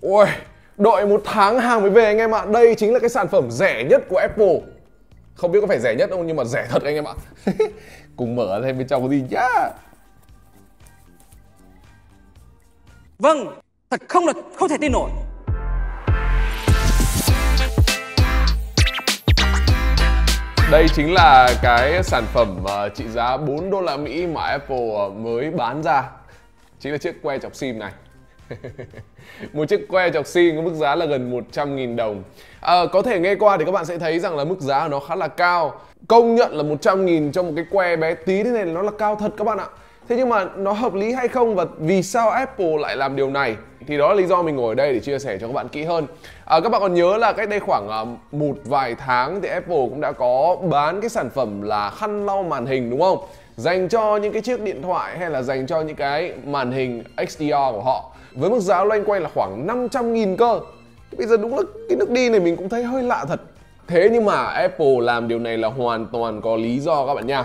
ui đợi một tháng hàng mới về anh em ạ. Đây chính là cái sản phẩm rẻ nhất của Apple. Không biết có phải rẻ nhất không nhưng mà rẻ thật anh em ạ. Cùng mở thêm bên trong có gì nhá. Vâng, thật không là không thể tin nổi. Đây chính là cái sản phẩm ờ, trị giá 4 đô la Mỹ mà Apple ờ, mới bán ra. Chính là chiếc que chọc sim này một chiếc que chọc xi có mức giá là gần 100.000 đồng à, Có thể nghe qua thì các bạn sẽ thấy rằng là mức giá của nó khá là cao Công nhận là 100.000 cho một cái que bé tí thế này nó là cao thật các bạn ạ Thế nhưng mà nó hợp lý hay không và vì sao Apple lại làm điều này thì đó là lý do mình ngồi ở đây để chia sẻ cho các bạn kỹ hơn. À, các bạn còn nhớ là cách đây khoảng à, một vài tháng thì Apple cũng đã có bán cái sản phẩm là khăn lau màn hình đúng không? dành cho những cái chiếc điện thoại hay là dành cho những cái màn hình XDR của họ với mức giá loanh quanh là khoảng 500 nghìn cơ bây giờ đúng là cái nước đi này mình cũng thấy hơi lạ thật thế nhưng mà Apple làm điều này là hoàn toàn có lý do các bạn nha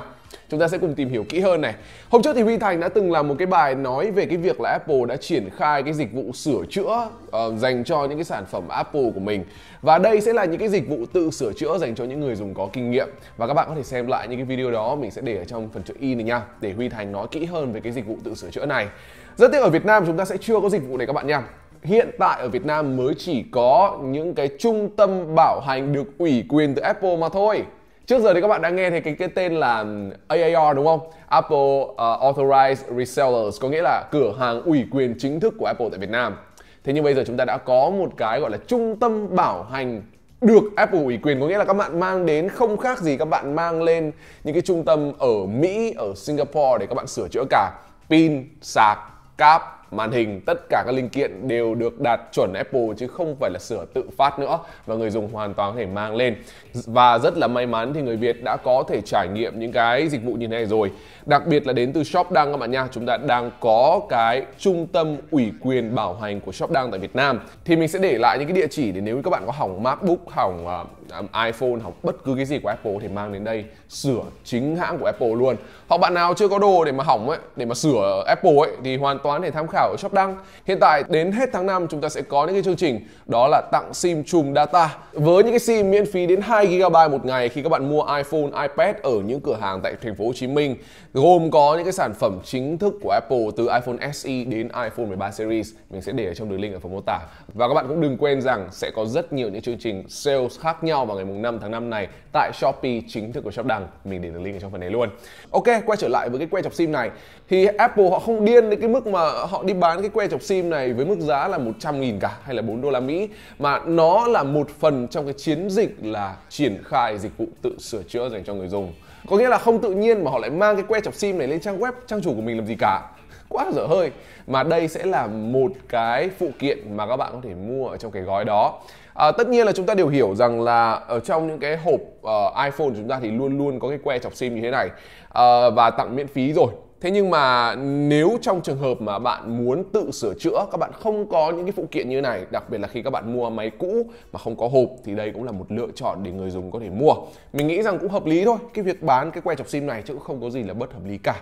Chúng ta sẽ cùng tìm hiểu kỹ hơn này. Hôm trước thì Huy Thành đã từng làm một cái bài nói về cái việc là Apple đã triển khai cái dịch vụ sửa chữa uh, dành cho những cái sản phẩm Apple của mình. Và đây sẽ là những cái dịch vụ tự sửa chữa dành cho những người dùng có kinh nghiệm. Và các bạn có thể xem lại những cái video đó mình sẽ để ở trong phần chữ i này nha để Huy Thành nói kỹ hơn về cái dịch vụ tự sửa chữa này. Rất tiếc ở Việt Nam chúng ta sẽ chưa có dịch vụ này các bạn nha hiện tại ở Việt Nam mới chỉ có những cái trung tâm bảo hành được ủy quyền từ Apple mà thôi. Trước giờ thì các bạn đã nghe thấy cái cái tên là AAR đúng không? Apple uh, Authorized Resellers có nghĩa là cửa hàng ủy quyền chính thức của Apple tại Việt Nam. Thế nhưng bây giờ chúng ta đã có một cái gọi là trung tâm bảo hành được Apple ủy quyền có nghĩa là các bạn mang đến không khác gì các bạn mang lên những cái trung tâm ở Mỹ, ở Singapore để các bạn sửa chữa cả pin, sạc, cáp, màn hình, tất cả các linh kiện đều được đạt chuẩn Apple chứ không phải là sửa tự phát nữa và người dùng hoàn toàn có thể mang lên. Và rất là may mắn thì người Việt đã có thể trải nghiệm những cái dịch vụ như thế này rồi. Đặc biệt là đến từ Shop Shopdang các bạn nha, chúng ta đang có cái trung tâm ủy quyền bảo hành của Shop Shopdang tại Việt Nam. Thì mình sẽ để lại những cái địa chỉ để nếu như các bạn có hỏng MacBook, hỏng ờ, iPhone, hỏng bất cứ cái gì của Apple thì mang đến đây sửa chính hãng của Apple luôn. Hoặc bạn nào chưa có đồ để mà hỏng ấy, để mà sửa Apple ấy thì hoàn toàn để tham khảo khảo ở shop đăng hiện tại đến hết tháng 5 chúng ta sẽ có những cái chương trình đó là tặng sim chùm data với những cái sim miễn phí đến 2 GB một ngày khi các bạn mua iPhone, iPad ở những cửa hàng tại thành phố Hồ Chí Minh gồm có những cái sản phẩm chính thức của Apple từ iPhone SE đến iPhone 13 series mình sẽ để ở trong đường link ở phần mô tả và các bạn cũng đừng quên rằng sẽ có rất nhiều những chương trình sales khác nhau vào ngày mùng 5 tháng 5 này tại Shopee chính thức của Shop Đăng mình để đường link ở trong phần này luôn ok quay trở lại với cái que chọc sim này thì Apple họ không điên đến cái mức mà họ đi bán cái que chọc sim này với mức giá là 100 nghìn cả hay là 4 đô la Mỹ mà nó là một phần trong cái chiến dịch là triển khai dịch vụ tự sửa chữa dành cho người dùng. Có nghĩa là không tự nhiên mà họ lại mang cái que chọc sim này lên trang web trang chủ của mình làm gì cả quá dở hơi mà đây sẽ là một cái phụ kiện mà các bạn có thể mua ở trong cái gói đó à, tất nhiên là chúng ta đều hiểu rằng là ở trong những cái hộp uh, iPhone của chúng ta thì luôn luôn có cái que chọc sim như thế này uh, và tặng miễn phí rồi thế nhưng mà nếu trong trường hợp mà bạn muốn tự sửa chữa các bạn không có những cái phụ kiện như này đặc biệt là khi các bạn mua máy cũ mà không có hộp thì đây cũng là một lựa chọn để người dùng có thể mua mình nghĩ rằng cũng hợp lý thôi cái việc bán cái que chọc sim này chứ cũng không có gì là bất hợp lý cả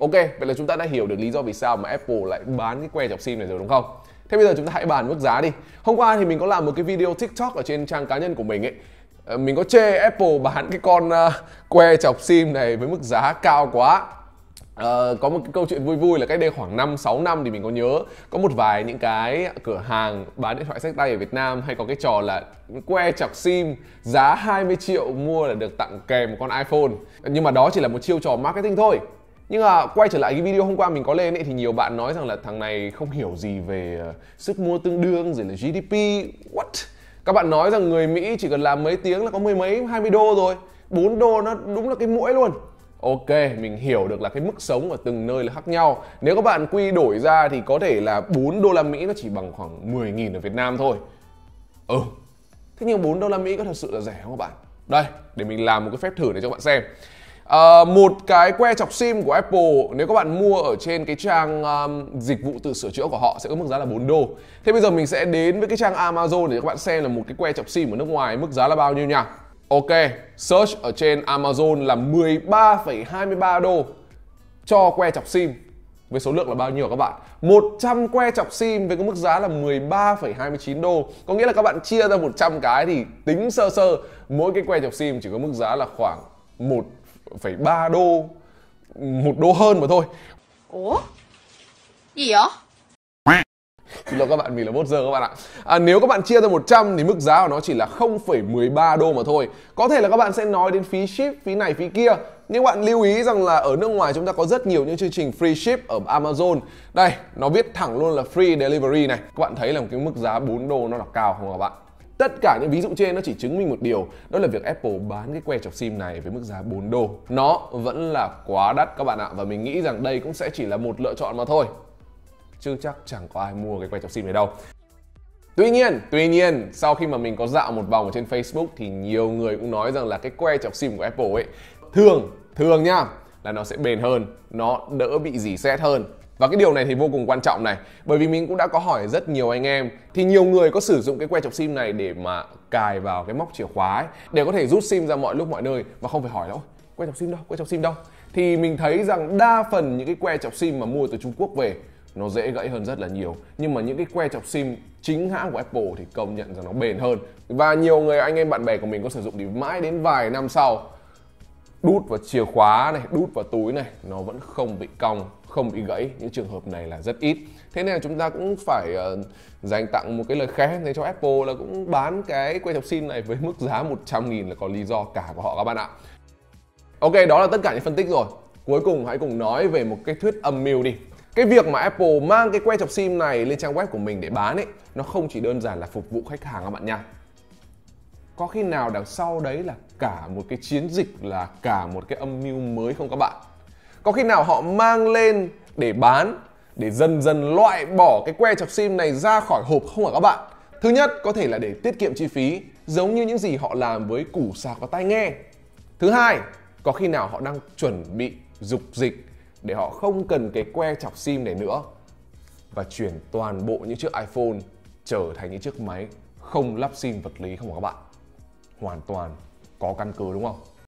ok vậy là chúng ta đã hiểu được lý do vì sao mà apple lại bán cái que chọc sim này rồi đúng không thế bây giờ chúng ta hãy bàn mức giá đi hôm qua thì mình có làm một cái video tiktok ở trên trang cá nhân của mình ấy ờ, mình có chê Apple bán cái con uh, que chọc sim này với mức giá cao quá Uh, có một cái câu chuyện vui vui là cách đây khoảng 5 6 năm thì mình có nhớ có một vài những cái cửa hàng bán điện thoại sách tay ở Việt Nam hay có cái trò là que chọc sim giá 20 triệu mua là được tặng kèm một con iPhone. Nhưng mà đó chỉ là một chiêu trò marketing thôi. Nhưng mà quay trở lại cái video hôm qua mình có lên ấy, thì nhiều bạn nói rằng là thằng này không hiểu gì về ờ, sức mua tương đương rồi là GDP. What? Các bạn nói rằng người Mỹ chỉ cần làm mấy tiếng là có mười mấy 20 đô rồi. 4 đô nó đúng là cái mũi luôn Ok, mình hiểu được là cái mức sống ở từng nơi là khác nhau. Nếu các bạn quy đổi ra thì có thể là 4 đô la Mỹ nó chỉ bằng khoảng 10 nghìn ở Việt Nam thôi. Ừ. Thế nhưng 4 đô la Mỹ có thật sự là rẻ không các bạn? Đây, để mình làm một cái phép thử để cho các bạn xem. À, một cái que chọc sim của Apple nếu các bạn mua ở trên cái trang um, dịch vụ tự sửa chữa của họ sẽ có mức giá là 4 đô. Thế bây giờ mình sẽ đến với cái trang Amazon để các bạn xem là một cái que chọc sim ở nước ngoài mức giá là bao nhiêu nha. Ok, search ở trên Amazon là 13,23 đô cho que chọc sim với số lượng là bao nhiêu các bạn? 100 que chọc sim với cái mức giá là 13,29 đô. Có nghĩa là các bạn chia ra 100 cái thì tính sơ sơ mỗi cái que chọc sim chỉ có mức giá là khoảng 1,3 đô, 1 đô hơn mà thôi. Ủa? Gì vậy? xin lỗi các bạn mình là bot giờ các bạn ạ à, nếu các bạn chia ra 100 thì mức giá của nó chỉ là 0,13 đô mà thôi có thể là các bạn sẽ nói đến phí ship phí này phí kia nhưng bạn lưu ý rằng là ở nước ngoài chúng ta có rất nhiều những chương trình free ship ở Amazon. Đây, nó viết thẳng luôn là free delivery này. Các bạn thấy là một cái mức giá 4 đô nó là cao không các bạn? Tất cả những ví dụ trên nó chỉ chứng minh một điều, đó là việc Apple bán cái que chọc sim này với mức giá 4 đô. Nó vẫn là quá đắt các bạn ạ và mình nghĩ rằng đây cũng sẽ chỉ là một lựa chọn mà thôi chưa chắc chẳng có ai mua cái que chọc sim này đâu Tuy nhiên, tuy nhiên, sau khi mà mình có dạo một vòng ở trên Facebook thì nhiều người cũng nói rằng là cái que chọc sim của Apple ấy thường, thường nha, là nó sẽ bền hơn, nó đỡ bị dỉ xét hơn. Và cái điều này thì vô cùng quan trọng này, bởi vì mình cũng đã có hỏi rất nhiều anh em thì nhiều người có sử dụng cái que chọc sim này để mà cài vào cái móc chìa khóa ấy, để có thể rút sim ra mọi lúc mọi nơi mà không phải hỏi đâu, que chọc sim đâu, que chọc sim đâu. Thì mình thấy rằng đa phần những cái que chọc sim mà mua từ Trung Quốc về nó dễ gãy hơn rất là nhiều nhưng mà những cái que chọc sim chính hãng của Apple thì công nhận rằng nó bền hơn và nhiều người anh em bạn bè của mình có sử dụng thì mãi đến vài năm sau đút vào chìa khóa này đút vào túi này nó vẫn không bị cong không bị gãy những trường hợp này là rất ít thế nên là chúng ta cũng phải uh, dành tặng một cái lời khen dành cho Apple là cũng bán cái que chọc sim này với mức giá 100 nghìn là có lý do cả của họ các bạn ạ Ok đó là tất cả những phân tích rồi cuối cùng hãy cùng nói về một cái thuyết âm mưu đi cái việc mà Apple mang cái que chọc sim này lên trang web của mình để bán ấy nó không chỉ đơn giản là phục vụ khách hàng các bạn nha có khi nào đằng sau đấy là cả một cái chiến dịch là cả một cái âm mưu mới không các bạn có khi nào họ mang lên để bán để dần dần loại bỏ cái que chọc sim này ra khỏi hộp không ạ các bạn thứ nhất có thể là để tiết kiệm chi phí giống như những gì họ làm với củ sạc và tai nghe thứ hai có khi nào họ đang chuẩn bị dục dịch để họ không cần cái que chọc sim này nữa và chuyển toàn bộ những chiếc iPhone trở thành những chiếc máy không lắp sim vật lý không các bạn? Hoàn toàn có căn cứ đúng không?